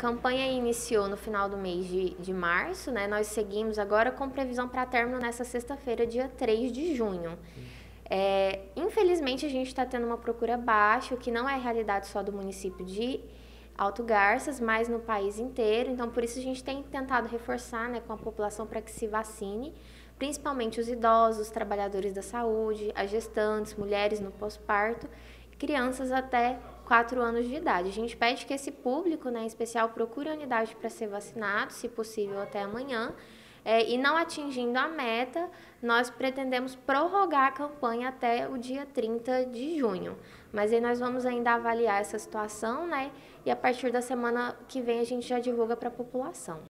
campanha iniciou no final do mês de, de março, né? Nós seguimos agora com previsão para término nessa sexta-feira, dia 3 de junho. É, infelizmente, a gente está tendo uma procura baixa, o que não é realidade só do município de Alto Garças, mas no país inteiro. Então, por isso a gente tem tentado reforçar né, com a população para que se vacine, principalmente os idosos, trabalhadores da saúde, as gestantes, mulheres no pós-parto, crianças até 4 anos de idade. A gente pede que esse público, né, em especial, procure a unidade para ser vacinado, se possível, até amanhã. É, e não atingindo a meta, nós pretendemos prorrogar a campanha até o dia 30 de junho. Mas aí nós vamos ainda avaliar essa situação, né? E a partir da semana que vem a gente já divulga para a população.